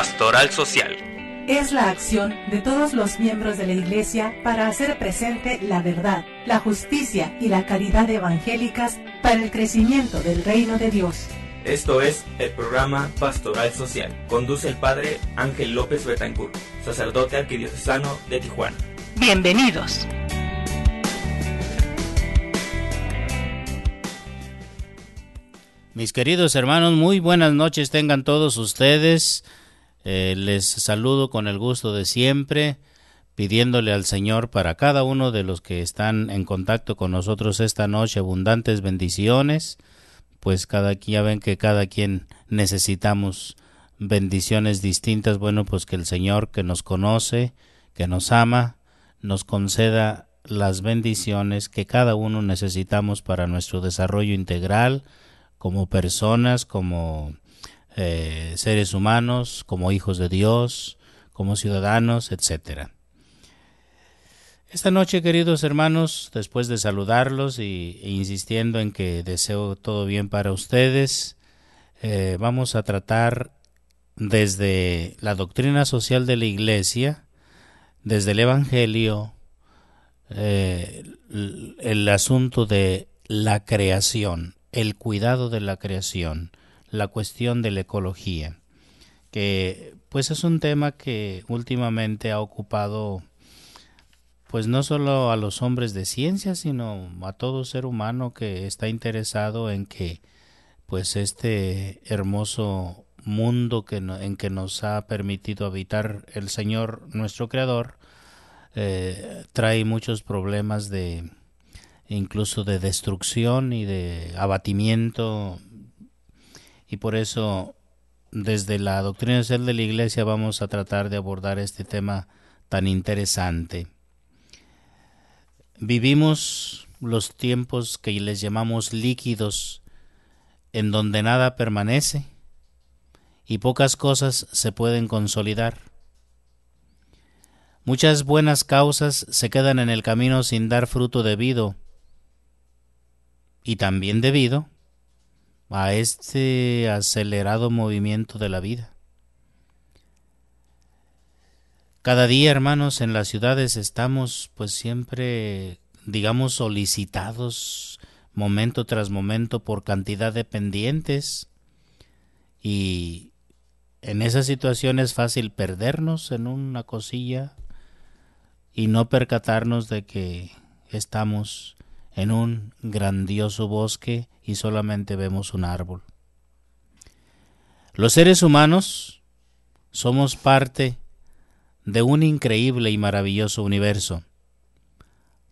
Pastoral Social. Es la acción de todos los miembros de la Iglesia para hacer presente la verdad, la justicia y la caridad evangélicas para el crecimiento del reino de Dios. Esto es el programa Pastoral Social. Conduce el padre Ángel López Betancourt, sacerdote arquidiocesano de Tijuana. Bienvenidos. Mis queridos hermanos, muy buenas noches tengan todos ustedes. Eh, les saludo con el gusto de siempre, pidiéndole al Señor para cada uno de los que están en contacto con nosotros esta noche abundantes bendiciones, pues cada ya ven que cada quien necesitamos bendiciones distintas, bueno, pues que el Señor que nos conoce, que nos ama, nos conceda las bendiciones que cada uno necesitamos para nuestro desarrollo integral como personas, como eh, seres humanos, como hijos de Dios, como ciudadanos, etc. Esta noche, queridos hermanos, después de saludarlos y, e insistiendo en que deseo todo bien para ustedes, eh, vamos a tratar desde la doctrina social de la Iglesia, desde el Evangelio, eh, el asunto de la creación, el cuidado de la creación, la cuestión de la ecología, que pues es un tema que últimamente ha ocupado pues no solo a los hombres de ciencia, sino a todo ser humano que está interesado en que pues este hermoso mundo que en que nos ha permitido habitar el Señor nuestro Creador eh, trae muchos problemas de incluso de destrucción y de abatimiento y por eso desde la doctrina social de la Iglesia vamos a tratar de abordar este tema tan interesante. Vivimos los tiempos que les llamamos líquidos, en donde nada permanece y pocas cosas se pueden consolidar. Muchas buenas causas se quedan en el camino sin dar fruto debido y también debido a este acelerado movimiento de la vida. Cada día, hermanos, en las ciudades estamos pues siempre, digamos, solicitados momento tras momento por cantidad de pendientes y en esa situación es fácil perdernos en una cosilla y no percatarnos de que estamos en un grandioso bosque y solamente vemos un árbol. Los seres humanos somos parte de un increíble y maravilloso universo,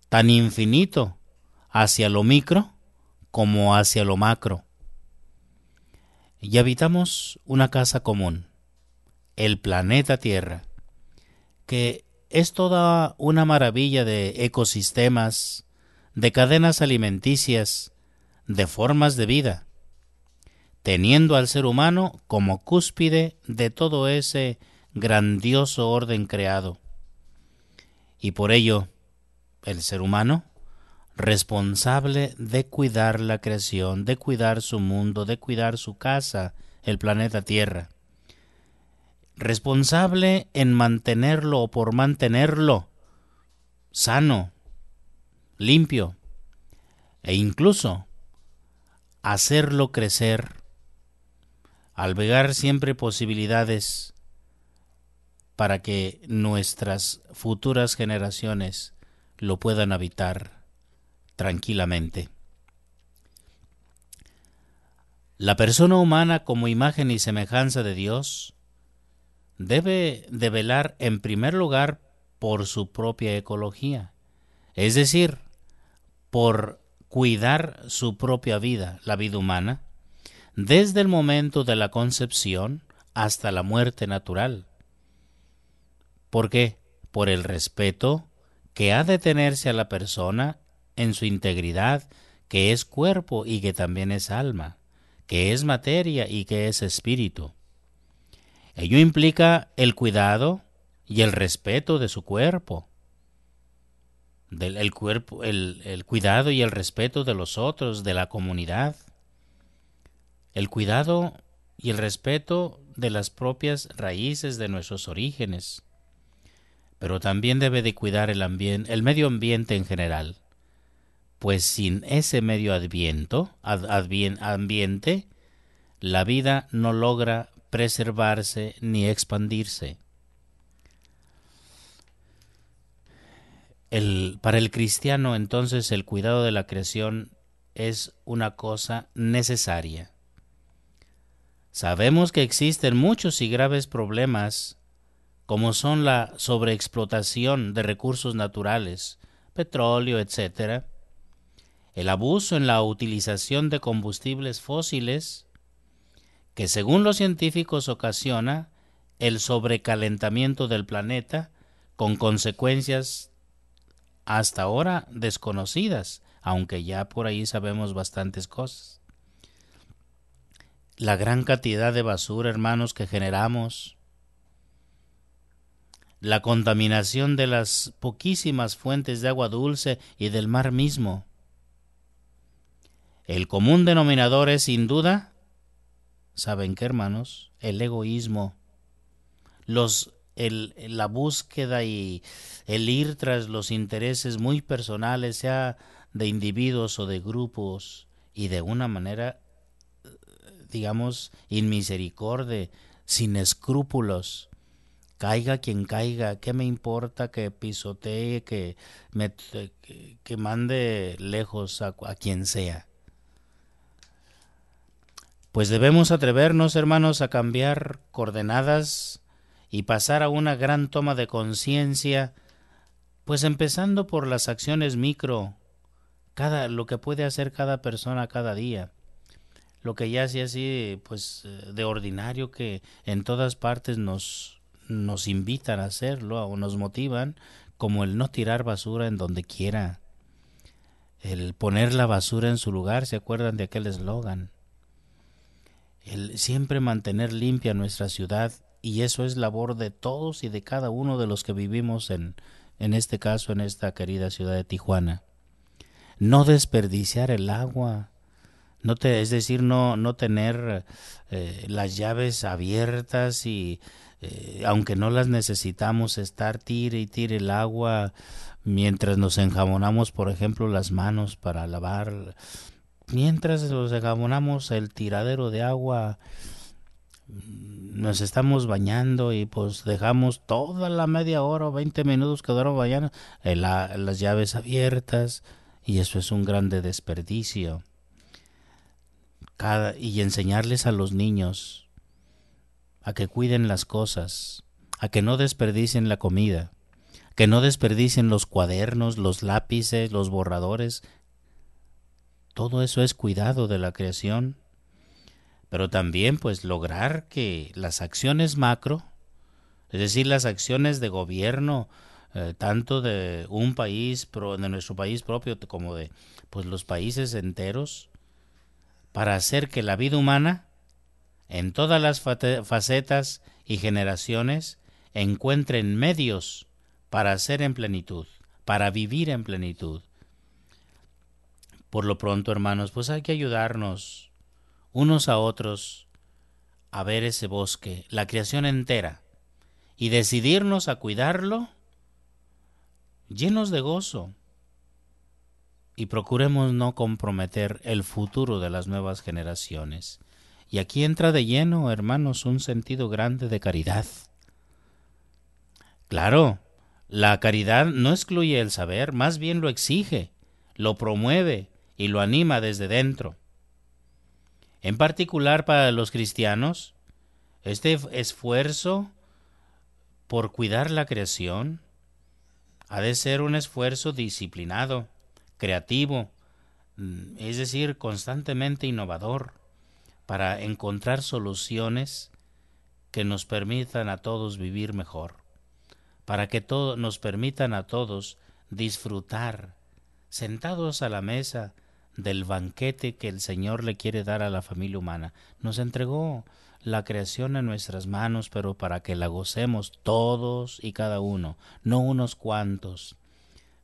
tan infinito hacia lo micro como hacia lo macro. Y habitamos una casa común, el planeta Tierra, que es toda una maravilla de ecosistemas, de cadenas alimenticias, de formas de vida, teniendo al ser humano como cúspide de todo ese grandioso orden creado. Y por ello, el ser humano, responsable de cuidar la creación, de cuidar su mundo, de cuidar su casa, el planeta Tierra, responsable en mantenerlo o por mantenerlo sano, limpio e incluso hacerlo crecer, albergar siempre posibilidades para que nuestras futuras generaciones lo puedan habitar tranquilamente. La persona humana como imagen y semejanza de Dios debe de velar en primer lugar por su propia ecología, es decir, por cuidar su propia vida, la vida humana, desde el momento de la concepción hasta la muerte natural. ¿Por qué? Por el respeto que ha de tenerse a la persona en su integridad, que es cuerpo y que también es alma, que es materia y que es espíritu. Ello implica el cuidado y el respeto de su cuerpo, el cuerpo, el, cuidado y el respeto de los otros, de la comunidad, el cuidado y el respeto de las propias raíces de nuestros orígenes, pero también debe de cuidar el, el medio ambiente en general, pues sin ese medio adviento, ambiente, la vida no logra preservarse ni expandirse. para el cristiano entonces el cuidado de la creación es una cosa necesaria. Sabemos que existen muchos y graves problemas como son la sobreexplotación de recursos naturales, petróleo, etc., el abuso en la utilización de combustibles fósiles, que según los científicos ocasiona el sobrecalentamiento del planeta con consecuencias hasta ahora desconocidas, aunque ya por ahí sabemos bastantes cosas. La gran cantidad de basura, hermanos, que generamos, la contaminación de las poquísimas fuentes de agua dulce y del mar mismo. El común denominador es, sin duda, ¿saben qué, hermanos? El egoísmo, los la búsqueda y el ir tras los intereses muy personales, sea de individuos o de grupos, y de una manera, eh, digamos, inmisericorde, sin escrúpulos. Caiga quien caiga, ¿qué me importa que pisotee, eh, que, que, mande lejos a, a quien sea? Pues debemos atrevernos, hermanos, a cambiar coordenadas y pasar a una gran toma de conciencia, pues empezando por las acciones micro, cada lo que puede hacer cada persona cada día, lo que ya sea así pues eh, de ordinario que en todas partes nos nos invitan a hacerlo o nos motivan, como el no tirar basura en donde quiera, el poner la basura en su lugar, ¿se acuerdan de aquel eslogan? El siempre mantener limpia nuestra ciudad y eso es labor de todos y de cada uno de los que vivimos en, en este caso, en esta querida ciudad de Tijuana. No desperdiciar el agua, no te, es decir, no, no tener eh, las llaves abiertas y eh, aunque no las necesitamos, estar tire y tire el agua mientras nos enjabonamos, por ejemplo, las manos para lavar, mientras nos enjabonamos el tiradero de agua nos estamos bañando y pues dejamos toda la media hora o 20 minutos que duramos bañando eh, las llaves abiertas y eso es un grande desperdicio. y enseñarles a los niños a que cuiden las cosas, a que no desperdicien la comida, que no desperdicien los cuadernos, los lápices, los borradores. Todo eso es cuidado de la creación pero también pues lograr que las acciones macro, es decir, las acciones de gobierno, eh, tanto de un país, de nuestro país propio, como de pues, los países enteros, para hacer que la vida humana, en todas las facetas y generaciones, encuentren medios para ser en plenitud, para vivir en plenitud. Por lo pronto, hermanos, pues hay que ayudarnos unos a otros a ver ese bosque, la creación entera, y decidirnos a cuidarlo llenos de gozo. Y procuremos no comprometer el futuro de las nuevas generaciones. Y aquí entra de lleno, hermanos, un sentido grande de caridad. Claro, la caridad no excluye el saber, más bien lo exige, lo promueve y lo anima desde dentro. En particular para los cristianos, este esfuerzo por cuidar la creación ha de ser un esfuerzo disciplinado, creativo, mm, es decir, constantemente innovador, para encontrar soluciones que nos permitan a todos vivir mejor, para que todo, nos permitan a todos disfrutar, sentados a la mesa, del banquete que el Señor le quiere dar a la familia humana. Nos entregó la creación en nuestras manos, pero para que la gocemos todos y cada uno, no unos cuantos.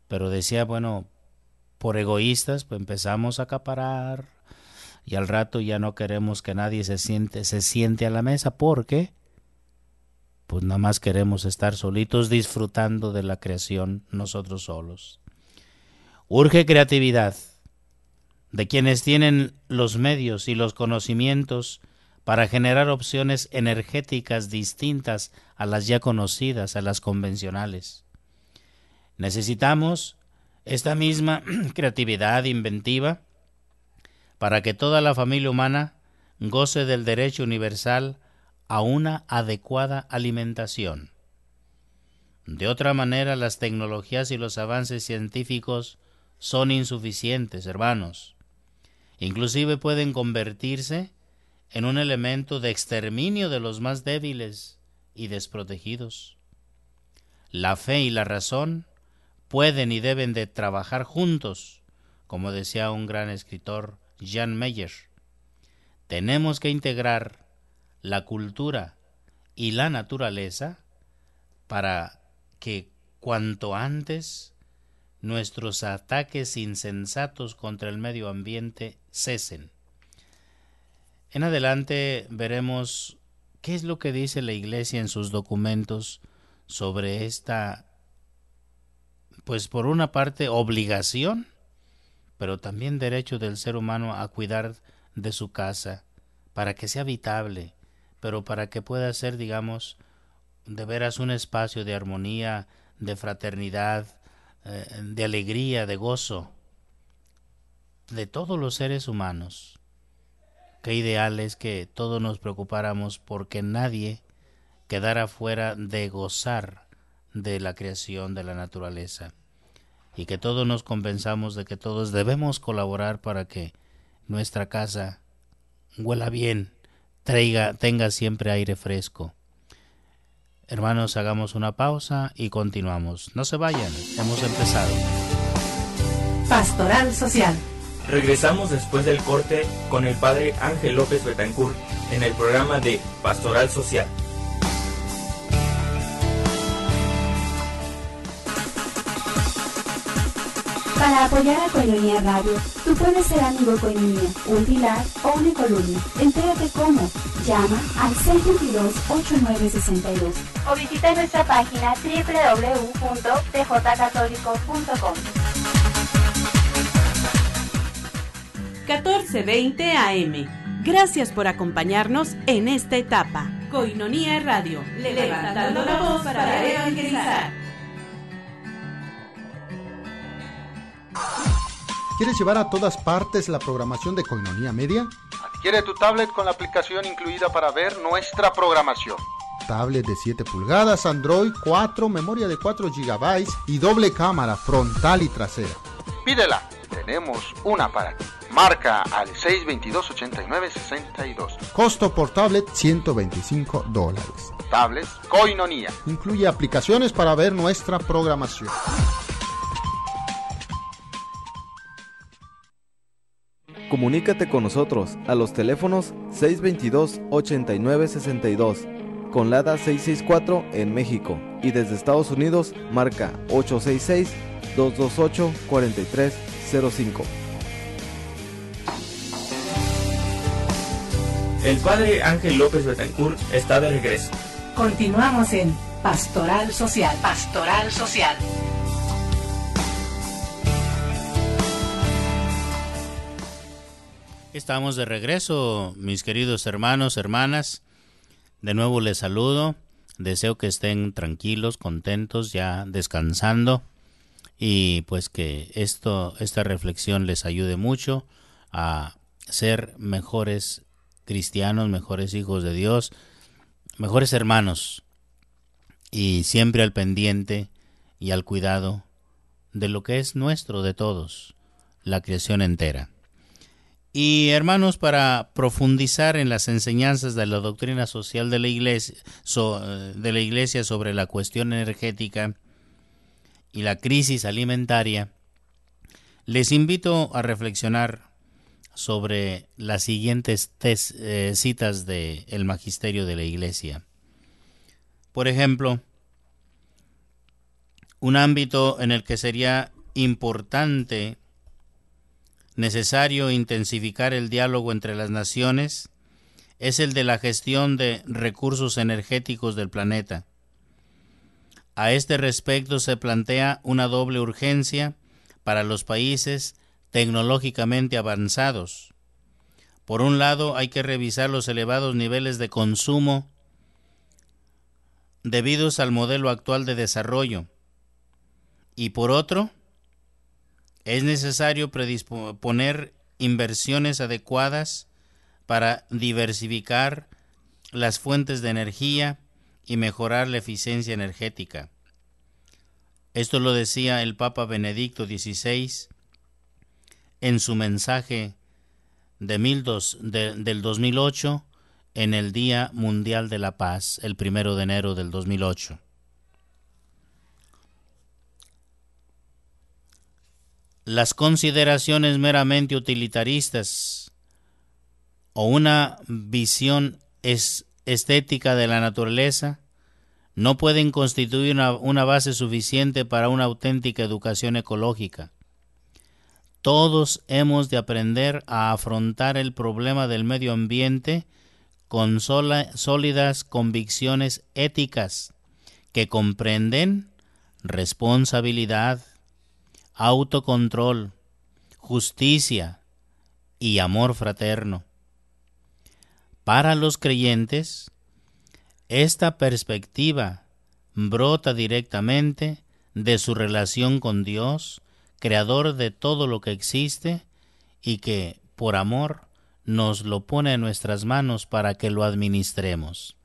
Pero decía, bueno, por egoístas, pues empezamos a acaparar y al rato ya no queremos que nadie se siente, se siente a la mesa porque pues nada más queremos estar solitos disfrutando de la creación nosotros solos. Urge creatividad de quienes tienen los medios y los conocimientos para generar opciones energéticas distintas a las ya conocidas, a las convencionales. Necesitamos esta misma creatividad inventiva para que toda la familia humana goce del derecho universal a una adecuada alimentación. De otra manera, las tecnologías y los avances científicos son insuficientes, hermanos. Inclusive pueden convertirse en un elemento de exterminio de los más débiles y desprotegidos. La fe y la razón pueden y deben de trabajar juntos, como decía un gran escritor, Jan Meyer. Tenemos que integrar la cultura y la naturaleza para que cuanto antes nuestros ataques insensatos contra el medio ambiente cesen. En adelante veremos qué es lo que dice la Iglesia en sus documentos sobre esta, pues por una parte obligación, pero también derecho del ser humano a cuidar de su casa, para que sea habitable, pero para que pueda ser, digamos, de veras un espacio de armonía, de fraternidad, eh, de alegría, de gozo de todos los seres humanos. Qué ideal es que todos nos preocupáramos porque nadie quedara fuera de gozar de la creación de la naturaleza y que todos nos convenzamos de que todos debemos colaborar para que nuestra casa huela bien, traiga, tenga siempre aire fresco Hermanos, hagamos una pausa y continuamos. No se vayan, hemos empezado. Pastoral Social. Regresamos después del corte con el padre Ángel López Betancourt en el programa de Pastoral Social. Para apoyar a Coinonía Radio, tú puedes ser amigo Coinonía, un pilar o una columna. Entérate cómo. Llama al 622-8962 o visita nuestra página www.tjcatólico.com. 1420 AM. Gracias por acompañarnos en esta etapa. Coinonía Radio, levantando la voz para evangelizar. ¿Quieres llevar a todas partes la programación de Coinonía Media? Adquiere tu tablet con la aplicación incluida para ver nuestra programación. Tablet de 7 pulgadas, Android 4, memoria de 4 GB y doble cámara frontal y trasera. Pídela, tenemos una para ti. Marca al 622-8962. Costo por tablet 125 dólares. Tablets Coinonía. Incluye aplicaciones para ver nuestra programación. Comunícate con nosotros a los teléfonos 622-8962 con LADA 664 en México y desde Estados Unidos marca 866-228-4305. El padre Ángel López Betancourt está de regreso. Continuamos en Pastoral Social, Pastoral Social. Estamos de regreso, mis queridos hermanos, hermanas. De nuevo les saludo. Deseo que estén tranquilos, contentos, ya descansando y pues que esto esta reflexión les ayude mucho a ser mejores cristianos, mejores hijos de Dios, mejores hermanos y siempre al pendiente y al cuidado de lo que es nuestro de todos, la creación entera. Y hermanos, para profundizar en las enseñanzas de la doctrina social eh, de la iglesia, sobre la cuestión energética y la crisis alimentaria, les invito a reflexionar sobre las siguientes eh, citas del magisterio de la iglesia. Por ejemplo, un ámbito en el que sería importante necesario intensificar el diálogo entre las naciones es el de la gestión de recursos energéticos del planeta. A este respecto se plantea una doble urgencia para los países tecnológicamente avanzados. Por un lado, hay que revisar los elevados niveles de consumo debidos al modelo actual de desarrollo. Y por otro, es necesario predisponer inversiones adecuadas para diversificar las fuentes de energía y mejorar la eficiencia energética. Esto lo decía el Papa Benedicto XVI en su mensaje de del 2008 en el Día Mundial de la Paz, el primero de enero del 2008. las consideraciones meramente utilitaristas o una visión estética de la naturaleza no pueden constituir una, base suficiente para una auténtica educación ecológica. Todos hemos de aprender a afrontar el problema del medio ambiente con sólidas convicciones éticas que comprenden responsabilidad, autocontrol, justicia y amor fraterno. Para los creyentes, esta perspectiva brota directamente de su relación con Dios, creador de todo lo que existe, y que, por amor, nos lo pone en nuestras manos para que lo administremos.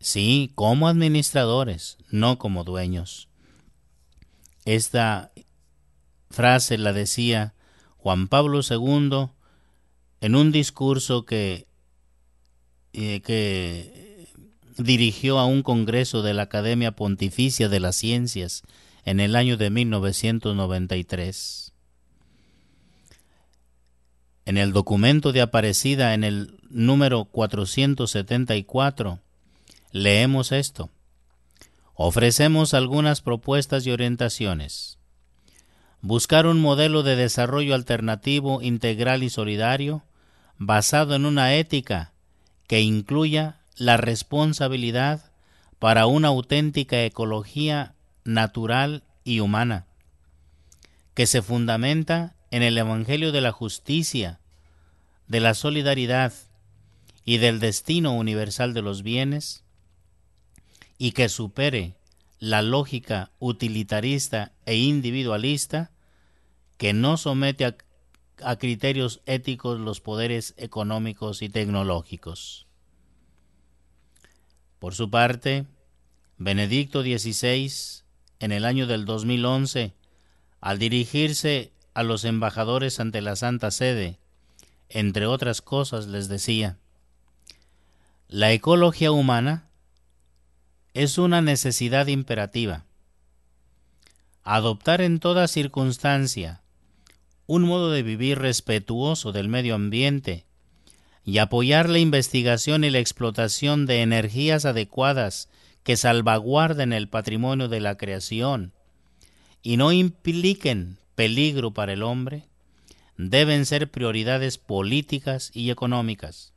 Sí, como administradores, no como dueños. Esta frase la decía Juan Pablo II en un discurso eh, que, dirigió a un congreso de la Academia Pontificia de las Ciencias en el año de 1993. En el documento de Aparecida en el número 474 leemos esto. Ofrecemos algunas propuestas y orientaciones buscar un modelo de desarrollo alternativo, integral y solidario, basado en una ética que incluya la responsabilidad para una auténtica ecología natural y humana, que se fundamenta en el Evangelio de la justicia, de la solidaridad y del destino universal de los bienes, y que supere la lógica utilitarista e individualista que no somete a, criterios éticos los poderes económicos y tecnológicos. Por su parte, Benedicto XVI, en el año del 2011, al dirigirse a los embajadores ante la Santa Sede, entre otras cosas les decía, la ecología humana es una necesidad imperativa. Adoptar en toda circunstancia un modo de vivir respetuoso del medio ambiente y apoyar la investigación y la explotación de energías adecuadas que salvaguarden el patrimonio de la creación y no impliquen peligro para el hombre, deben ser prioridades políticas y económicas.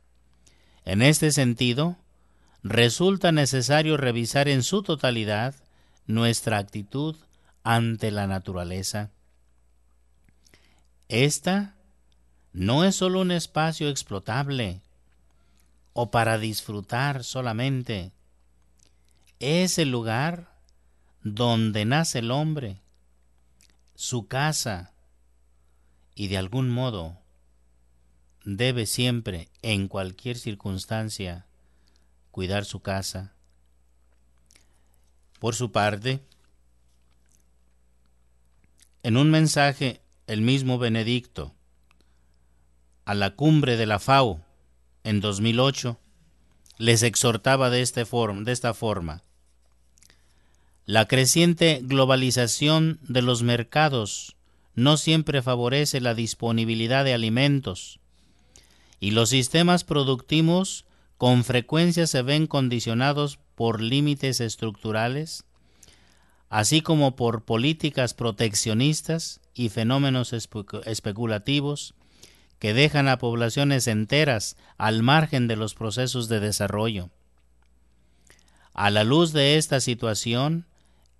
En este sentido, resulta necesario revisar en su totalidad nuestra actitud ante la naturaleza esta no es solo un espacio explotable o para disfrutar solamente. Es el lugar donde nace el hombre, su casa, y de algún modo debe siempre, en cualquier circunstancia, cuidar su casa. Por su parte, en un mensaje el mismo Benedicto a la cumbre de la FAO en 2008 les exhortaba de, este de esta forma. La creciente globalización de los mercados no siempre favorece la disponibilidad de alimentos y los sistemas productivos con frecuencia se ven condicionados por límites estructurales así como por políticas proteccionistas y fenómenos especulativos que dejan a poblaciones enteras al margen de los procesos de desarrollo. A la luz de esta situación,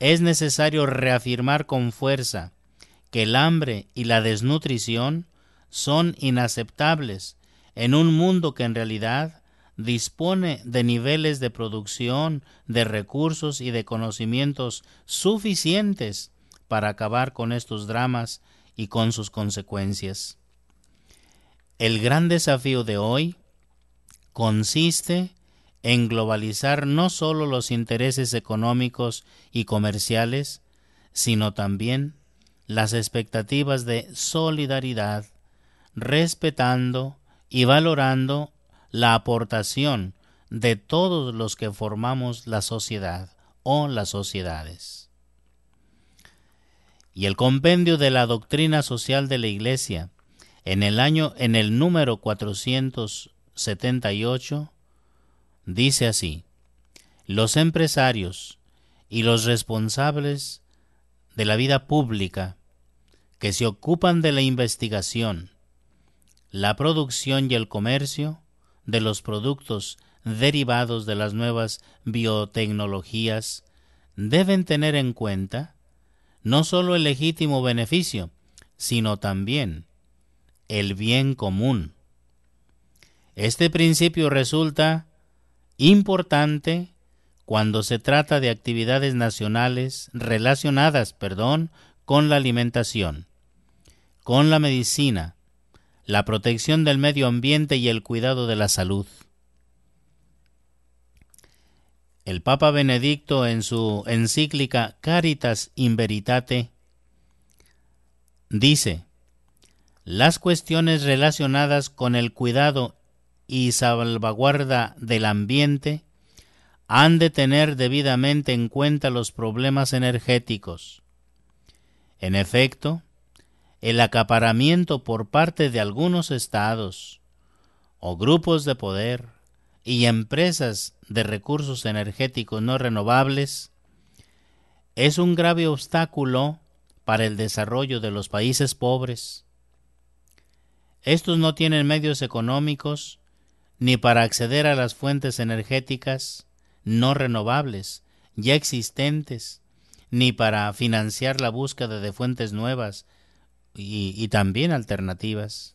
es necesario reafirmar con fuerza que el hambre y la desnutrición son inaceptables en un mundo que en realidad dispone de niveles de producción, de recursos y de conocimientos suficientes para acabar con estos dramas y con sus consecuencias. El gran desafío de hoy consiste en globalizar no sólo los intereses económicos y comerciales, sino también las expectativas de solidaridad, respetando y valorando la aportación de todos los que formamos la sociedad o las sociedades. Y el compendio de la doctrina social de la Iglesia en el año en el número 478 dice así: Los empresarios y los responsables de la vida pública que se ocupan de la investigación, la producción y el comercio de los productos derivados de las nuevas biotecnologías deben tener en cuenta no sólo el legítimo beneficio, sino también el bien común. Este principio resulta importante cuando se trata de actividades nacionales relacionadas, perdón, con la alimentación, con la medicina, la protección del medio ambiente y el cuidado de la salud. El Papa Benedicto en su encíclica Caritas in Veritate dice, las cuestiones relacionadas con el cuidado y salvaguarda del ambiente han de tener debidamente en cuenta los problemas energéticos. En efecto, el acaparamiento por parte de algunos estados o grupos de poder y empresas de recursos energéticos no renovables es un grave obstáculo para el desarrollo de los países pobres. Estos no tienen medios económicos ni para acceder a las fuentes energéticas no renovables ya existentes, ni para financiar la búsqueda de fuentes nuevas y, también alternativas.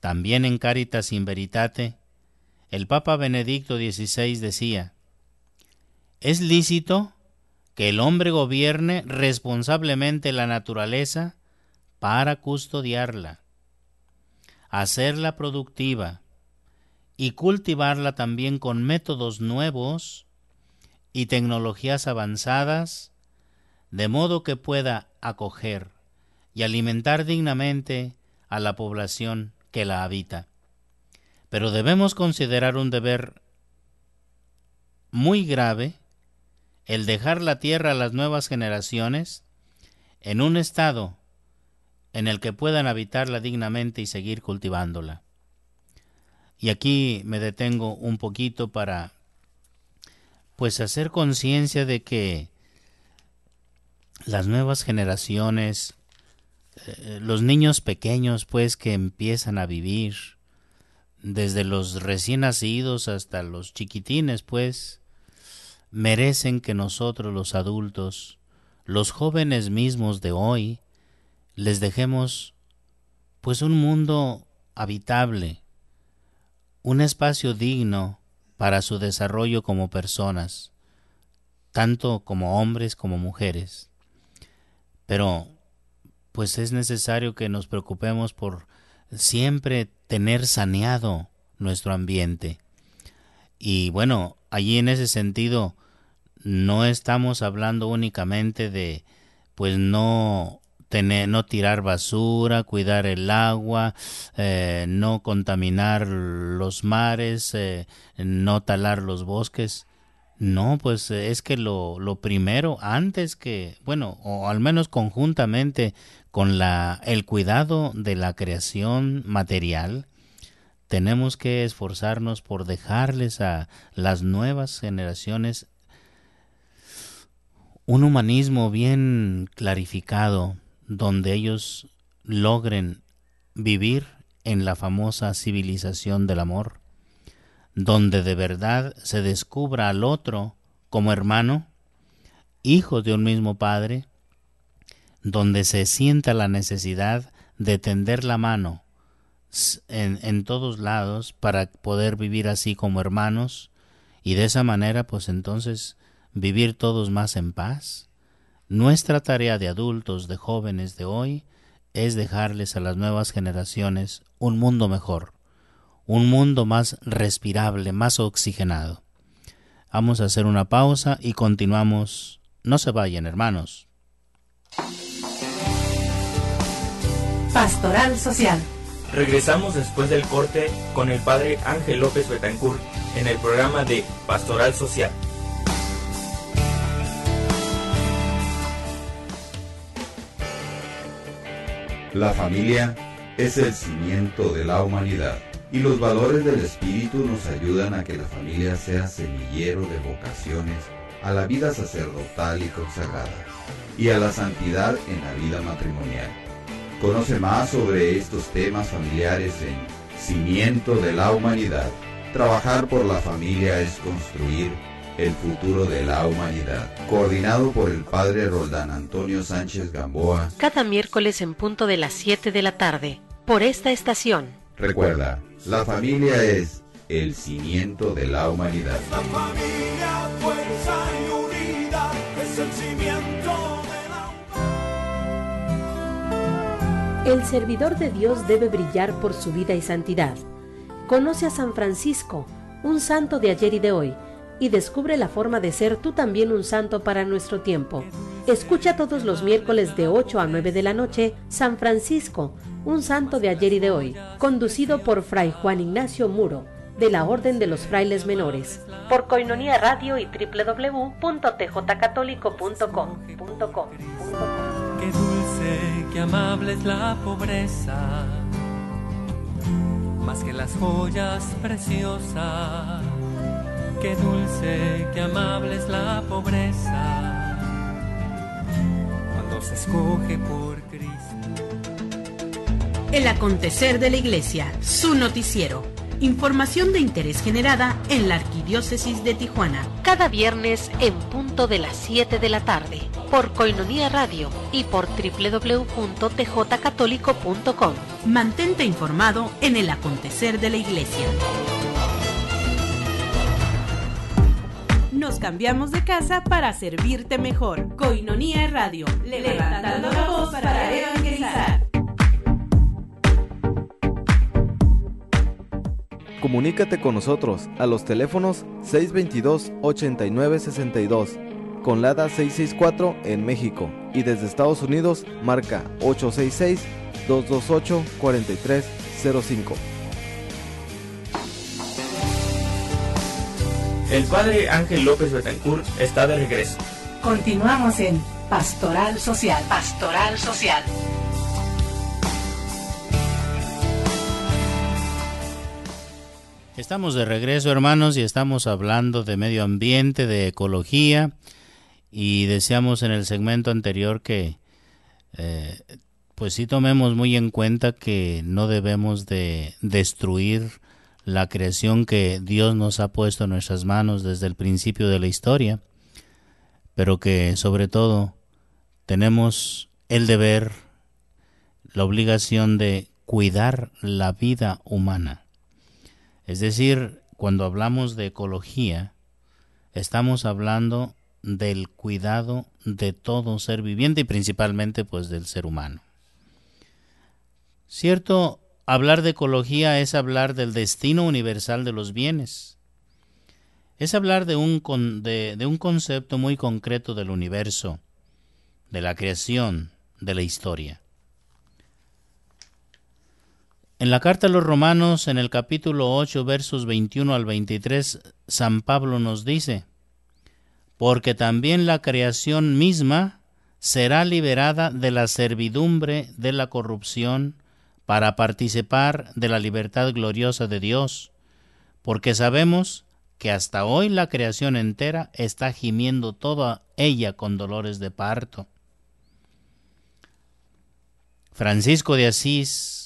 También en Caritas in Veritate, el Papa Benedicto XVI decía, ¿es lícito que el hombre gobierne responsablemente la naturaleza para custodiarla, hacerla productiva y cultivarla también con métodos nuevos y tecnologías avanzadas, de modo que pueda acoger y alimentar dignamente a la población que la habita. Pero debemos considerar un deber muy grave el dejar la tierra a las nuevas generaciones en un estado en el que puedan habitarla dignamente y seguir cultivándola. Y aquí me detengo un poquito para pues hacer conciencia de que las nuevas generaciones, eh, los niños pequeños pues que empiezan a vivir, desde los recién nacidos hasta los chiquitines pues, merecen que nosotros los adultos, los jóvenes mismos de hoy, les dejemos pues un mundo habitable, un espacio digno para su desarrollo como personas, tanto como hombres como mujeres. Pero pues es necesario que nos preocupemos por siempre tener saneado nuestro ambiente. Y bueno, allí en ese sentido no estamos hablando únicamente de pues no tener no tirar basura, cuidar el agua, eh, no contaminar los mares, eh, no talar los bosques. No, pues eh, es que lo, lo primero, antes que, bueno, o al menos conjuntamente con la, el cuidado de la creación material, tenemos que esforzarnos por dejarles a las nuevas generaciones un humanismo bien clarificado, donde ellos logren vivir en la famosa civilización del amor, donde de verdad se descubra al otro como hermano, hijo de un mismo Padre, donde se sienta la necesidad de tender la mano en, en, todos lados para poder vivir así como hermanos y de esa manera pues entonces vivir todos más en paz. Nuestra tarea de adultos, de jóvenes de hoy, es dejarles a las nuevas generaciones un mundo mejor un mundo más respirable, más oxigenado. Vamos a hacer una pausa y continuamos. No se vayan, hermanos. Pastoral Social. Regresamos después del corte con el padre Ángel López Betancourt en el programa de Pastoral Social. La familia es el cimiento de la humanidad y los valores del Espíritu nos ayudan a que la familia sea semillero de vocaciones a la vida sacerdotal y consagrada, y a la santidad en la vida matrimonial. Conoce más sobre estos temas familiares en Cimiento de la Humanidad. Trabajar por la familia es construir el futuro de la humanidad, coordinado por el padre Roldán Antonio Sánchez Gamboa. Cada miércoles en punto de las 7 de la tarde, por esta estación. Recuerda, la familia es el cimiento de la humanidad. La familia, fuerza y unidad es el cimiento de la humanidad. El servidor de Dios debe brillar por su vida y santidad. Conoce a San Francisco, un santo de ayer y de hoy, y descubre la forma de ser tú también un santo para nuestro tiempo. Escucha todos los miércoles de 8 a 9 de la noche San Francisco un santo de ayer y de hoy, conducido por Fray Juan Ignacio Muro, de la Orden de los Frailes Menores, por Coinonía Radio y www.tjcatólico.com. Qué dulce, qué amable es la pobreza, más que las joyas preciosas. Qué dulce, qué amable es la pobreza, cuando se escoge por el acontecer de la Iglesia, su noticiero. Información de interés generada en la Arquidiócesis de Tijuana. Cada viernes en punto de las 7 de la tarde, por Coinonía Radio y por www.tjcatólico.com. Mantente informado en el acontecer de la Iglesia. Nos cambiamos de casa para servirte mejor. Coinonía Radio, levantando la voz para evangelizar. Comunícate con nosotros a los teléfonos 622-8962 con LADA 664 en México y desde Estados Unidos marca 866-228-4305. El padre Ángel López Betancourt está de regreso. Continuamos en Pastoral Social, Pastoral Social. Estamos de regreso, hermanos, y estamos hablando de medio ambiente, de ecología, y deseamos en el segmento anterior que, eh, pues sí tomemos muy en cuenta que no debemos de destruir la creación que Dios nos ha puesto en nuestras manos desde el principio de la historia, pero que sobre todo tenemos el deber, la obligación de cuidar la vida humana es decir, cuando hablamos de ecología, estamos hablando del cuidado de todo ser viviente y principalmente pues del ser humano. Cierto, hablar de ecología es hablar del destino universal de los bienes. Es hablar de un, de un concepto muy concreto del universo, de la creación, de la historia. En la carta a los romanos, en el capítulo 8, versos 21 al 23, San Pablo nos dice, porque también la creación misma será liberada de la servidumbre de la corrupción para participar de la libertad gloriosa de Dios, porque sabemos que hasta hoy la creación entera está gimiendo toda ella con dolores de parto. Francisco de Asís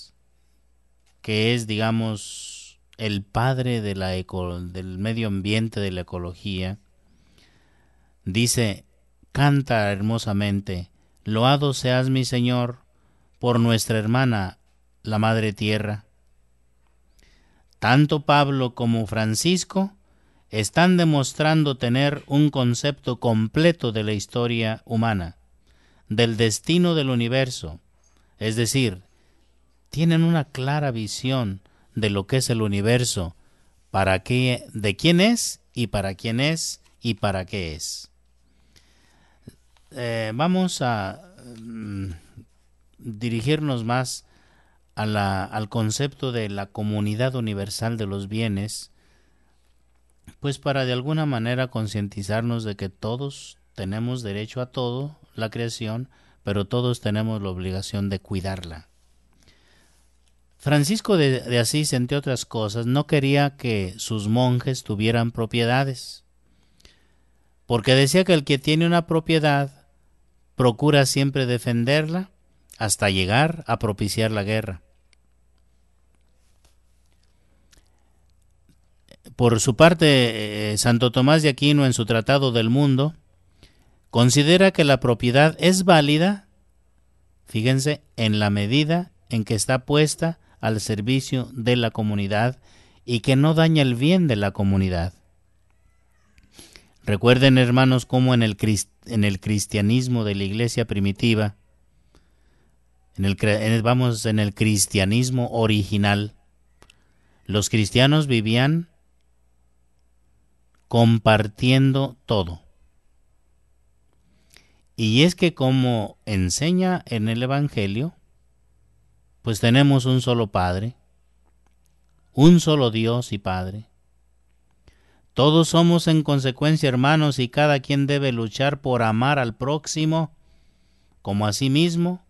que es, digamos, el padre de la del medio ambiente, de la ecología, dice, canta hermosamente, loado seas mi Señor por nuestra hermana, la Madre Tierra. Tanto Pablo como Francisco están demostrando tener un concepto completo de la historia humana, del destino del universo, es decir, tienen una clara visión de lo que es el universo, para qué, de quién es y para quién es y para qué es. Eh, vamos a mm, dirigirnos más al concepto de la comunidad universal de los bienes, pues para de alguna manera concientizarnos de que todos tenemos derecho a todo, la creación, pero todos tenemos la obligación de cuidarla. Francisco de, Asís, entre otras cosas, no quería que sus monjes tuvieran propiedades, porque decía que el que tiene una propiedad procura siempre defenderla hasta llegar a propiciar la guerra. Por su parte, eh, Santo Tomás de Aquino, en su Tratado del Mundo, considera que la propiedad es válida, fíjense, en la medida en que está puesta al servicio de la comunidad y que no daña el bien de la comunidad. Recuerden, hermanos, cómo en el, cristianismo de la iglesia primitiva, vamos, en el cristianismo original, los cristianos vivían compartiendo todo. Y es que como enseña en el Evangelio, pues tenemos un solo Padre, un solo Dios y Padre. Todos somos en consecuencia hermanos y cada quien debe luchar por amar al próximo como a sí mismo,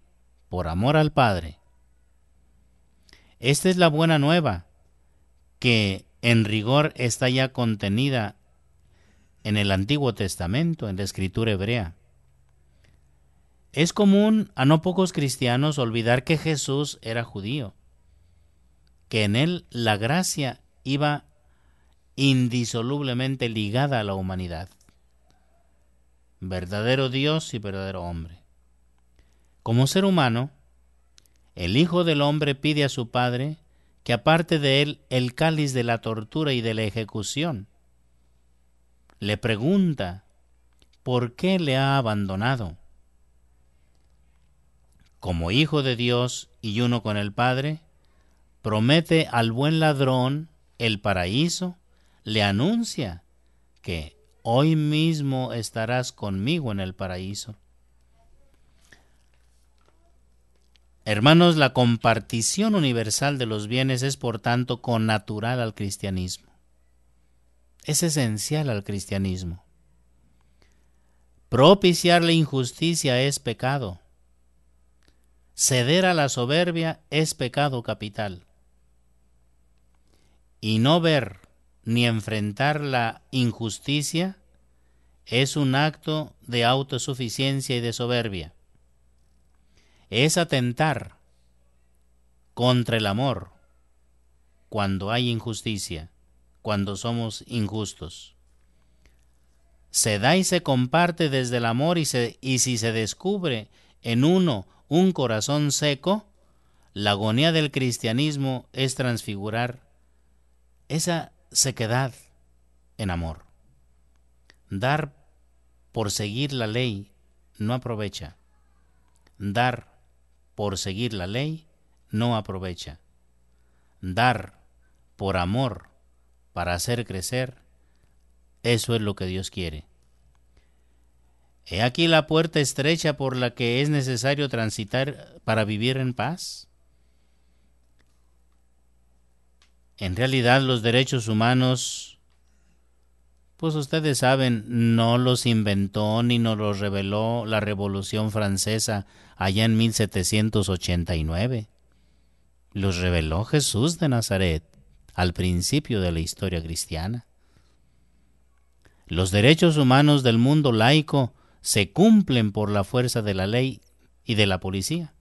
por amor al Padre. Esta es la buena nueva, que en rigor está ya contenida en el Antiguo Testamento, en la escritura hebrea. Es común a no pocos cristianos olvidar que Jesús era judío, que en él la gracia iba indisolublemente ligada a la humanidad, verdadero Dios y verdadero hombre. Como ser humano, el Hijo del Hombre pide a su Padre que aparte de él el cáliz de la tortura y de la ejecución. Le pregunta, ¿por qué le ha abandonado? como hijo de Dios y uno con el Padre, promete al buen ladrón el paraíso, le anuncia que hoy mismo estarás conmigo en el paraíso. Hermanos, la compartición universal de los bienes es por tanto connatural al cristianismo. Es esencial al cristianismo. Propiciar la injusticia es pecado. Ceder a la soberbia es pecado capital. Y no ver ni enfrentar la injusticia es un acto de autosuficiencia y de soberbia. Es atentar contra el amor cuando hay injusticia, cuando somos injustos. Se da y se comparte desde el amor y, y si se descubre en uno un corazón seco, la agonía del cristianismo es transfigurar esa sequedad en amor. Dar por seguir la ley no aprovecha. Dar por seguir la ley no aprovecha. Dar por amor para hacer crecer, eso es lo que Dios quiere. He aquí la puerta estrecha por la que es necesario transitar para vivir en paz. En realidad los derechos humanos, pues ustedes saben, no los inventó ni nos los reveló la Revolución Francesa allá en 1789. Los reveló Jesús de Nazaret al principio de la historia cristiana. Los derechos humanos del mundo laico se cumplen por la fuerza de la ley y de la policía.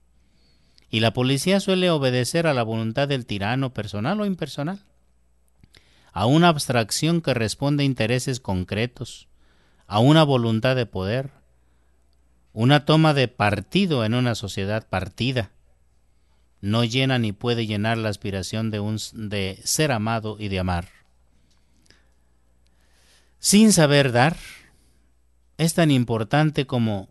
Y la policía suele obedecer a la voluntad del tirano personal o impersonal, a una abstracción que responde a intereses concretos, a una voluntad de poder, una toma de partido en una sociedad partida. No llena ni puede llenar la aspiración de, un, de ser amado y de amar. Sin saber dar, es tan importante como...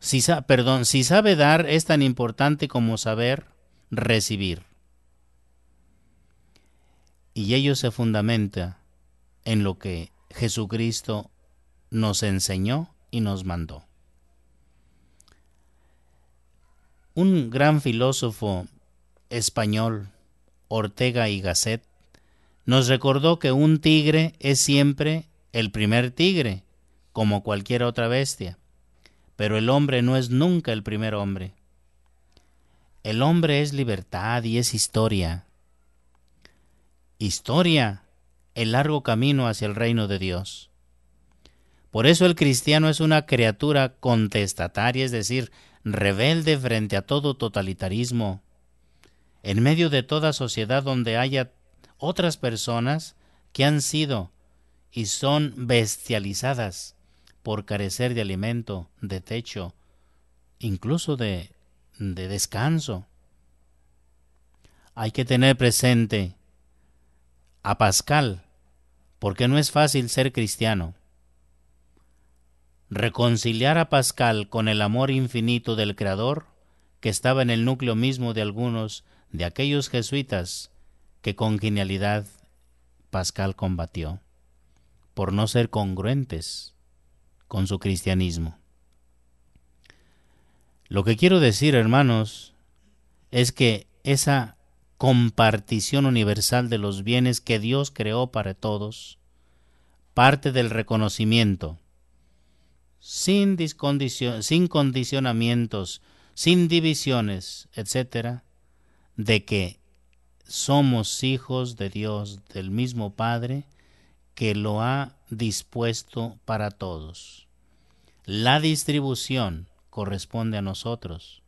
Si, perdón, si sabe dar es tan importante como saber recibir. Y ello se fundamenta en lo que Jesucristo nos enseñó y nos mandó. Un gran filósofo español, Ortega y Gasset, nos recordó que un tigre es siempre el primer tigre, como cualquier otra bestia, pero el hombre no es nunca el primer hombre. El hombre es libertad y es historia. Historia, el largo camino hacia el reino de Dios. Por eso el cristiano es una criatura contestataria, es decir, rebelde frente a todo totalitarismo. En medio de toda sociedad donde haya otras personas que han sido y son bestializadas, por carecer de alimento, de techo, incluso de, de descanso. Hay que tener presente a Pascal, porque no es fácil ser cristiano. Reconciliar a Pascal con el amor infinito del Creador, que estaba en el núcleo mismo de algunos de aquellos jesuitas que con genialidad Pascal combatió, por no ser congruentes con su cristianismo. Lo que quiero decir, hermanos, es que esa compartición universal de los bienes que Dios creó para todos parte del reconocimiento, sin, sin condicionamientos, sin divisiones, etc., de que somos hijos de Dios, del mismo Padre, que lo ha dispuesto para todos. La distribución corresponde a nosotros,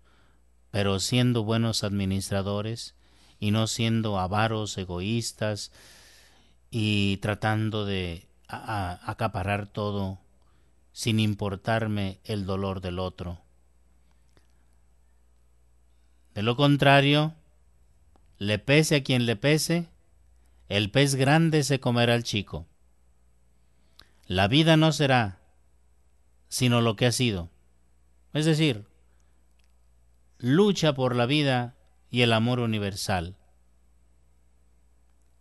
pero siendo buenos administradores y no siendo avaros, egoístas y tratando de acaparar todo sin importarme el dolor del otro. De lo contrario, le pese a quien le pese, el pez grande se comerá al chico. La vida no será sino lo que ha sido. Es decir, lucha por la vida y el amor universal.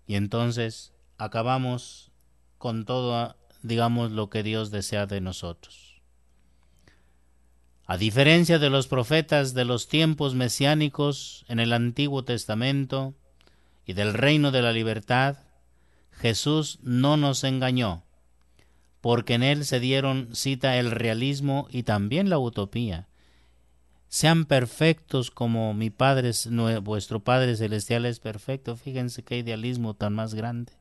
Y entonces acabamos con todo, digamos, lo que Dios desea de nosotros. A diferencia de los profetas de los tiempos mesiánicos en el Antiguo Testamento y del reino de la libertad, Jesús no nos engañó porque en él se dieron cita el realismo y también la utopía. Sean perfectos como mi Padre, vuestro Padre Celestial es perfecto. Fíjense qué idealismo tan más grande.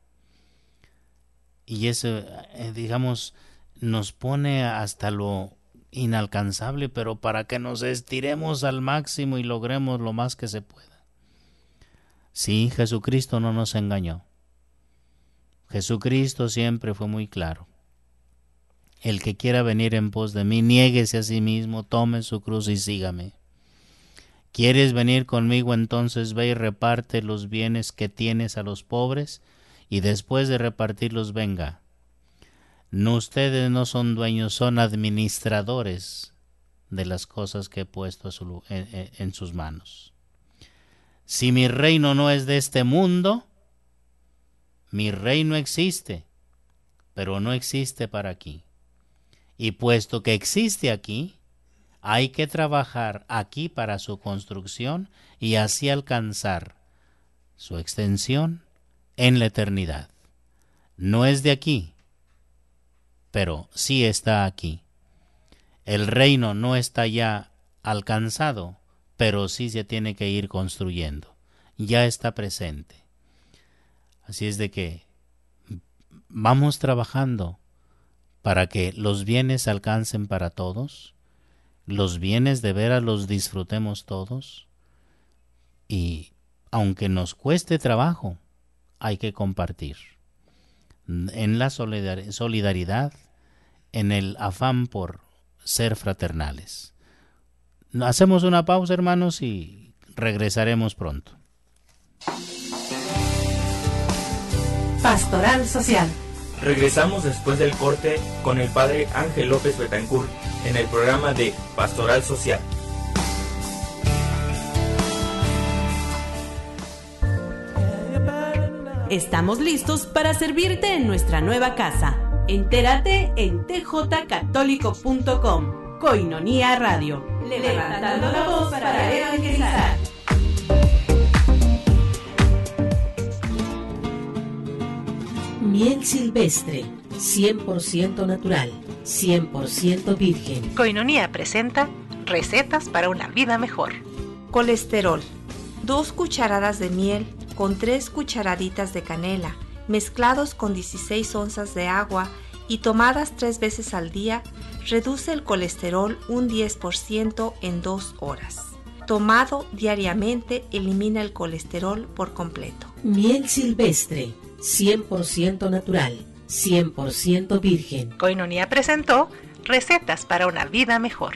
Y eso, eh, digamos, nos pone hasta lo inalcanzable, pero para que nos estiremos al máximo y logremos lo más que se pueda. Sí, Jesucristo no nos engañó. Jesucristo siempre fue muy claro. El que quiera venir en pos de mí, niéguese a sí mismo, tome su cruz y sígame. ¿Quieres venir conmigo? Entonces ve y reparte los bienes que tienes a los pobres, y después de repartirlos venga. No, ustedes no son dueños, son administradores de las cosas que he puesto en sus manos. Si mi reino no es de este mundo, mi reino existe, pero no existe para aquí. Y puesto que existe aquí, hay que trabajar aquí para su construcción y así alcanzar su extensión en la eternidad. No es de aquí, pero sí está aquí. El reino no está ya alcanzado, pero sí se tiene que ir construyendo. Ya está presente. Así es de que vamos trabajando para que los bienes alcancen para todos, los bienes de veras los disfrutemos todos y aunque nos cueste trabajo, hay que compartir. En la solidaridad, en el afán por ser fraternales. Hacemos una pausa, hermanos, y regresaremos pronto. Pastoral Social Regresamos después del corte con el padre Ángel López Betancur, en el programa de Pastoral Social. Estamos listos para servirte en nuestra nueva casa. Entérate en tjcatólico.com. Coinonía Radio. Levantando la voz para evangelizar. Miel silvestre, 100% natural, 100% virgen. Coinonía presenta recetas para una vida mejor. Colesterol. Dos cucharadas de miel con tres cucharaditas de canela, mezclados con 16 onzas de agua y tomadas tres veces al día, reduce el colesterol un 10% en dos horas. Tomado diariamente elimina el colesterol por completo. Miel silvestre 100% natural, 100% virgen. coinonia presentó recetas para una vida mejor.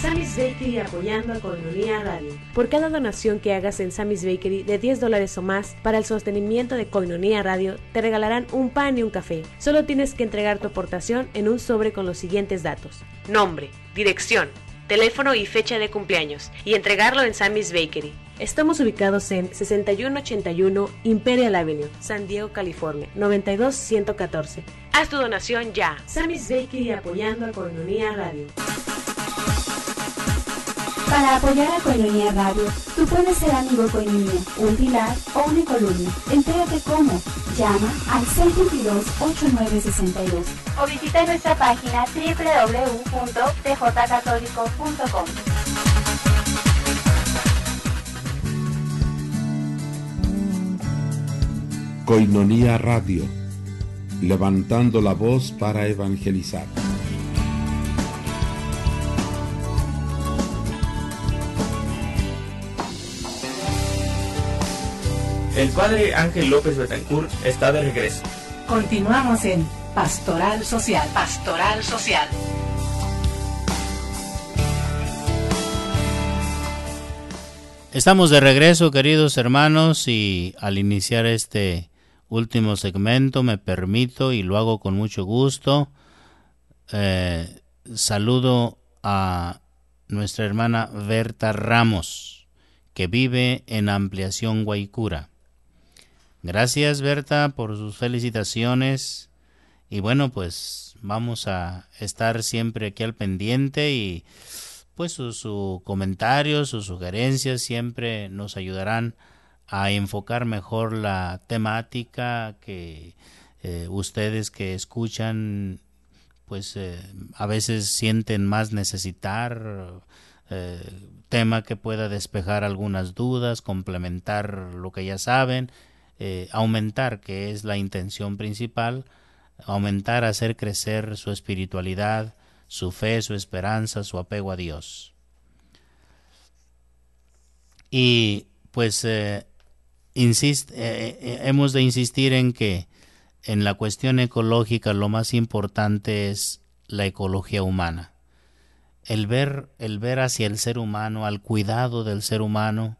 Sammy's Bakery apoyando a Coinonía Radio. Por cada donación que hagas en Sammy's Bakery de 10 dólares o más para el sostenimiento de Coinonía Radio, te regalarán un pan y un café. Solo tienes que entregar tu aportación en un sobre con los siguientes datos. Nombre, dirección, teléfono y fecha de cumpleaños y entregarlo en Sammy's Bakery. Estamos ubicados en 6181 Imperial Avenue, San Diego, California, 92114. Haz tu donación ya. Sammy's Bakery apoyando a Coronía Radio. Para apoyar a Coinonia Radio, tú puedes ser amigo Coinonia, un pilar o una columna. Entérate cómo. Llama al 622-8962 o visita nuestra página www.tjcatólico.com. Coinonía Radio, levantando la voz para evangelizar. El padre Ángel López Betancourt está de regreso. Continuamos en Pastoral Social, Pastoral Social. Estamos de regreso, queridos hermanos, y al iniciar este último segmento me permito, y lo hago con mucho gusto, eh, saludo a nuestra hermana Berta Ramos, que vive en Ampliación Guaycura. Gracias Berta por sus felicitaciones y bueno pues vamos a estar siempre aquí al pendiente y pues sus comentarios, sus sugerencias siempre nos ayudarán a enfocar mejor la temática que eh, ustedes que escuchan pues eh, a veces sienten más necesitar eh, tema que pueda despejar algunas dudas, complementar lo que ya saben eh, aumentar, que es la intención principal, aumentar, hacer crecer su espiritualidad, su fe, su esperanza, su apego a Dios. Y pues eh, eh, hemos de insistir en que en la cuestión ecológica lo más importante es la ecología humana. El ver, el ver hacia el ser humano, al cuidado del ser humano,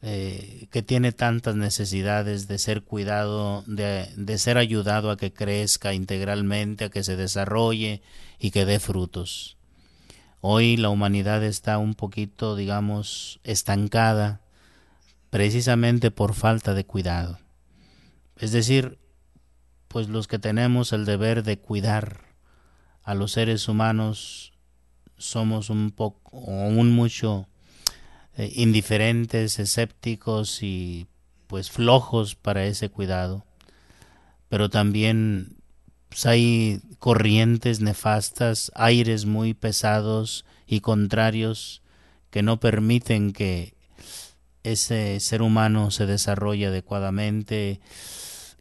eh, que tiene tantas necesidades de ser cuidado, de, de, ser ayudado a que crezca integralmente, a que se desarrolle y que dé frutos. Hoy la humanidad está un poquito, digamos, estancada precisamente por falta de cuidado. Es decir, pues los que tenemos el deber de cuidar a los seres humanos somos un poco o un mucho eh, indiferentes, escépticos y pues flojos para ese cuidado. Pero también pues, hay corrientes nefastas, aires muy pesados y contrarios que no permiten que ese ser humano se desarrolle adecuadamente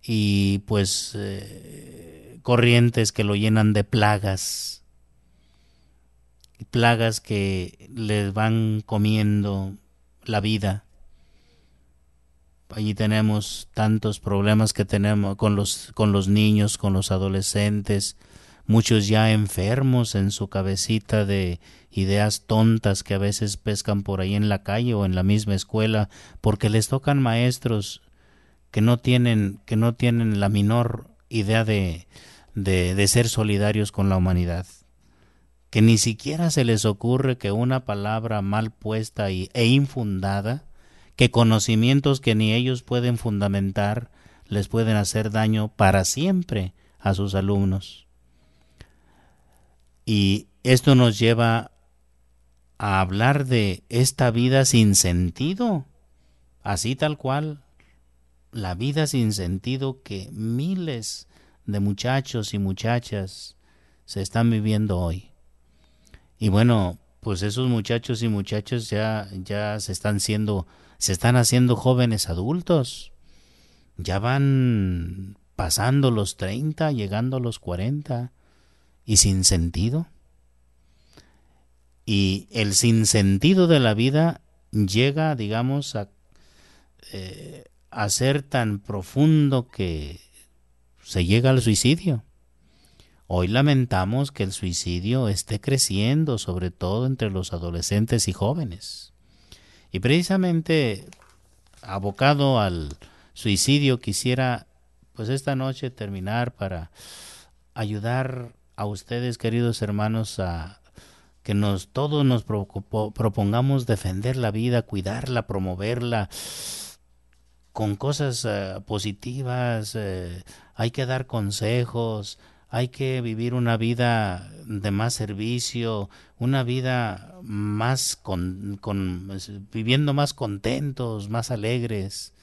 y pues eh, corrientes que lo llenan de plagas plagas que les van comiendo la vida. Allí tenemos tantos problemas que tenemos con los, con los niños, con los adolescentes, muchos ya enfermos en su cabecita de ideas tontas que a veces pescan por ahí en la calle o en la misma escuela, porque les tocan maestros que no tienen, que no tienen la menor idea de, de, de ser solidarios con la humanidad ni siquiera se les ocurre que una palabra mal puesta e infundada, que conocimientos que ni ellos pueden fundamentar, les pueden hacer daño para siempre a sus alumnos. Y esto nos lleva a hablar de esta vida sin sentido, así tal cual, la vida sin sentido que miles de muchachos y muchachas se están viviendo hoy. Y bueno, pues esos muchachos y muchachas ya, ya se están siendo, se están haciendo jóvenes adultos. Ya van pasando los 30, llegando a los 40 y sin sentido. Y el sinsentido de la vida llega, digamos, eh, a ser tan profundo que se llega al suicidio. Hoy lamentamos que el suicidio esté creciendo, sobre todo entre los adolescentes y jóvenes. Y precisamente abocado al suicidio quisiera pues esta noche terminar para ayudar a ustedes queridos hermanos a que nos todos nos propongamos defender la vida, cuidarla, promoverla con cosas eh, positivas, eh, hay que dar consejos, hay que vivir una vida de más servicio, una vida más con, viviendo más contentos, más alegres.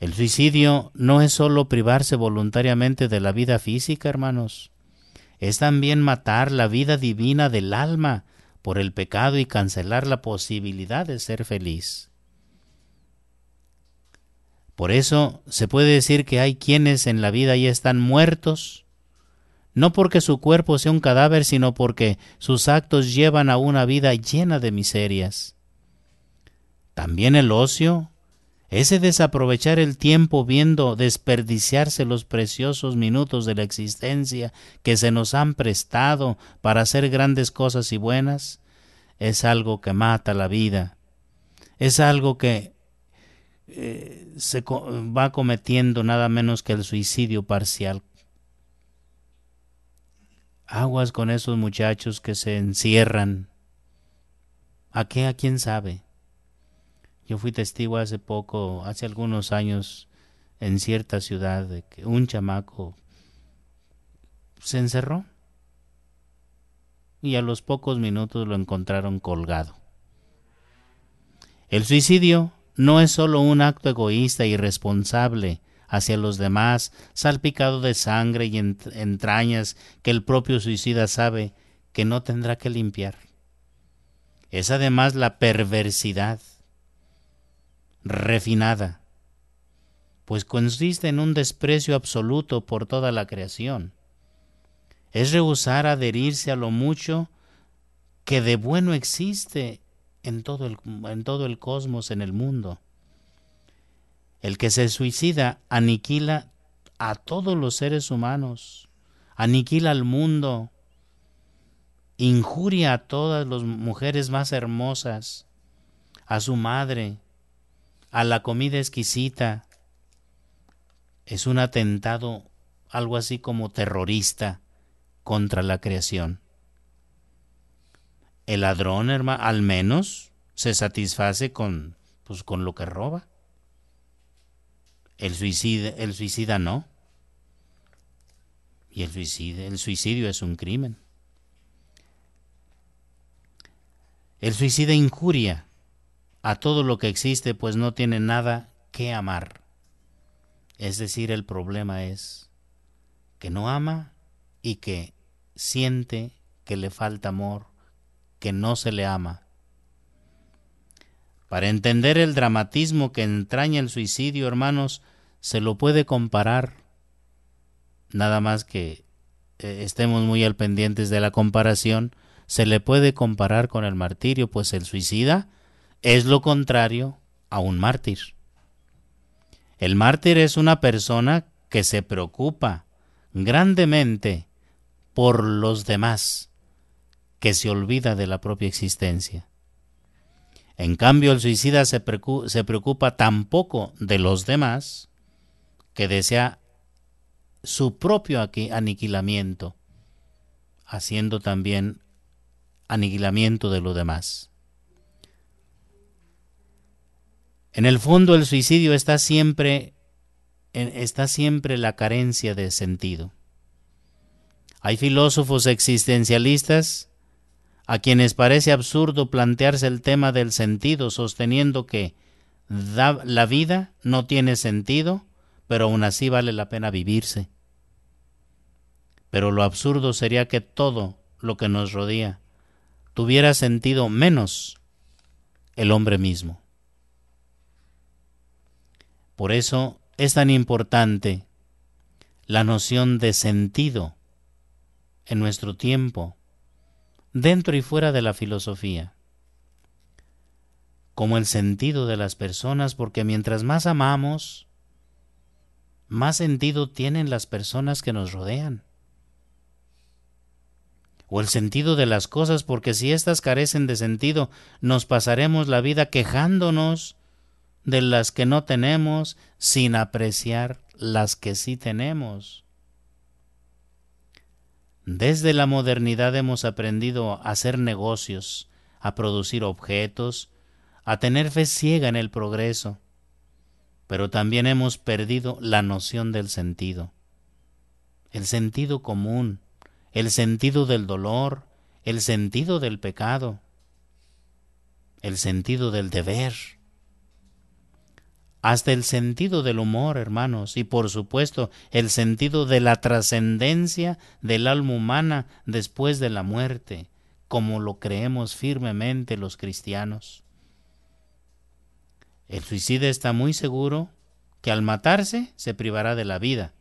El suicidio no es solo privarse voluntariamente de la vida física, hermanos, es también matar la vida divina del alma por el pecado y cancelar la posibilidad de ser feliz. Por eso se puede decir que hay quienes en la vida ya están muertos, no porque su cuerpo sea un cadáver, sino porque sus actos llevan a una vida llena de miserias. También el ocio, ese desaprovechar el tiempo viendo desperdiciarse los preciosos minutos de la existencia que se nos han prestado para hacer grandes cosas y buenas, es algo que mata la vida, es algo que eh, se va cometiendo nada menos que el suicidio parcial. Aguas con esos muchachos que se encierran. ¿A qué? ¿A quién sabe? Yo fui testigo hace poco, hace algunos años, en cierta ciudad, de que un chamaco se encerró y a los pocos minutos lo encontraron colgado. El suicidio no es solo un acto egoísta y irresponsable hacia los demás, salpicado de sangre y entrañas que el propio suicida sabe que no tendrá que limpiar. Es además la perversidad refinada, pues consiste en un desprecio absoluto por toda la creación. Es rehusar adherirse a lo mucho que de bueno existe en todo el, cosmos, en el mundo. El que se suicida aniquila a todos los seres humanos, aniquila al mundo, injuria a todas las mujeres más hermosas, a su madre, a la comida exquisita. Es un atentado algo así como terrorista contra la creación. El ladrón, hermano, al menos se satisface con, pues, con lo que roba. El suicida, el suicida no. Y el el suicidio es un crimen. El suicida injuria a todo lo que existe, pues no tiene nada que amar. Es decir, el problema es que no ama y que siente que le falta amor que no se le ama. Para entender el dramatismo que entraña el suicidio, hermanos, se lo puede comparar. Nada más que eh, estemos muy al pendientes de la comparación, se le puede comparar con el martirio, pues el suicida es lo contrario a un mártir. El mártir es una persona que se preocupa grandemente por los demás que se olvida de la propia existencia. En cambio, el suicida se preocupa, tampoco de los demás, que desea su propio aniquilamiento, haciendo también aniquilamiento de los demás. En el fondo el suicidio está siempre está siempre la carencia de sentido. Hay filósofos existencialistas a quienes parece absurdo plantearse el tema del sentido sosteniendo que la vida no tiene sentido, pero aún así vale la pena vivirse. Pero lo absurdo sería que todo lo que nos rodea tuviera sentido menos el hombre mismo. Por eso es tan importante la noción de sentido en nuestro tiempo dentro y fuera de la filosofía, como el sentido de las personas, porque mientras más amamos, más sentido tienen las personas que nos rodean. O el sentido de las cosas, porque si éstas carecen de sentido, nos pasaremos la vida quejándonos de las que no tenemos sin apreciar las que sí tenemos. Desde la modernidad hemos aprendido a hacer negocios, a producir objetos, a tener fe ciega en el progreso, pero también hemos perdido la noción del sentido, el sentido común, el sentido del dolor, el sentido del pecado, el sentido del deber hasta el sentido del humor, hermanos, y por supuesto el sentido de la trascendencia del alma humana después de la muerte, como lo creemos firmemente los cristianos. El suicida está muy seguro que al matarse se privará de la vida,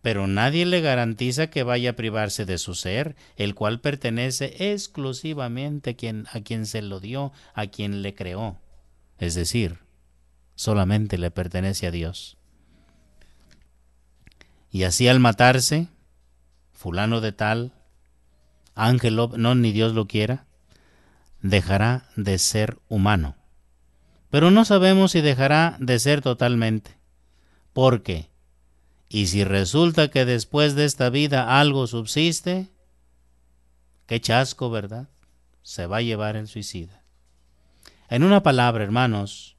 pero nadie le garantiza que vaya a privarse de su ser, el cual pertenece exclusivamente a quien, a quien se lo dio, a quien le creó, es decir, solamente le pertenece a Dios. Y así al matarse, fulano de tal, ángel, no ni Dios lo quiera, dejará de ser humano. Pero no sabemos si dejará de ser totalmente. porque Y si resulta que después de esta vida algo subsiste, qué chasco, ¿verdad? Se va a llevar el suicida. En una palabra, hermanos,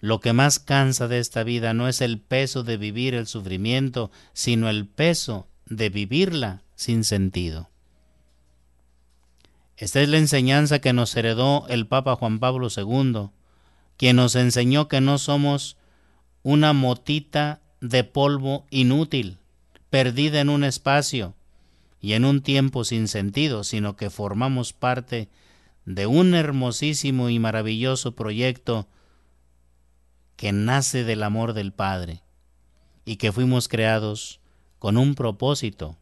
lo que más cansa de esta vida no es el peso de vivir el sufrimiento, sino el peso de vivirla sin sentido. Esta es la enseñanza que nos heredó el Papa Juan Pablo II, quien nos enseñó que no somos una motita de polvo inútil, perdida en un espacio y en un tiempo sin sentido, sino que formamos parte de un hermosísimo y maravilloso proyecto que nace del amor del Padre y que fuimos creados con un propósito,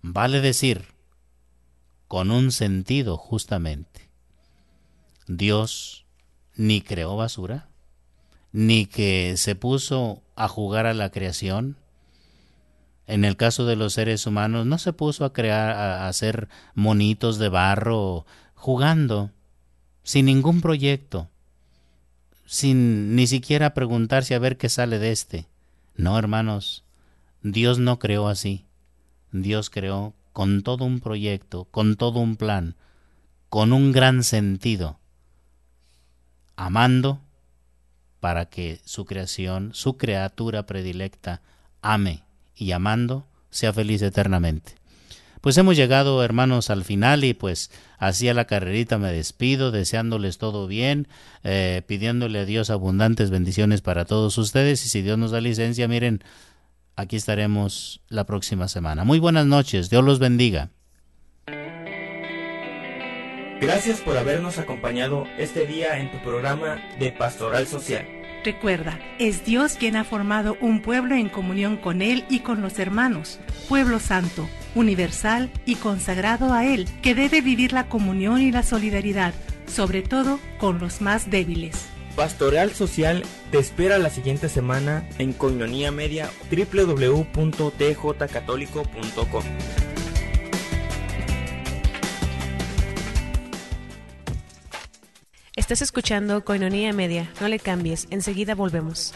vale decir, con un sentido justamente. Dios ni creó basura, ni que se puso a jugar a la creación. En el caso de los seres humanos, no se puso a crear, a hacer monitos de barro jugando, sin ningún proyecto sin ni siquiera preguntarse a ver qué sale de este. No, hermanos, Dios no creó así. Dios creó con todo un proyecto, con todo un plan, con un gran sentido, amando para que su creación, su criatura predilecta, ame y amando sea feliz eternamente. Pues hemos llegado, hermanos, al final y pues así a la carrerita me despido, deseándoles todo bien, eh, pidiéndole a Dios abundantes bendiciones para todos ustedes y si Dios nos da licencia, miren, aquí estaremos la próxima semana. Muy buenas noches, Dios los bendiga. Gracias por habernos acompañado este día en tu programa de Pastoral Social. Recuerda, es Dios quien ha formado un pueblo en comunión con Él y con los hermanos, pueblo santo, universal y consagrado a Él, que debe vivir la comunión y la solidaridad, sobre todo con los más débiles. Pastoral Social te espera la siguiente semana en Coinonía Media www.tjcatólico.com. Estás escuchando Coinonía Media. No le cambies. Enseguida volvemos.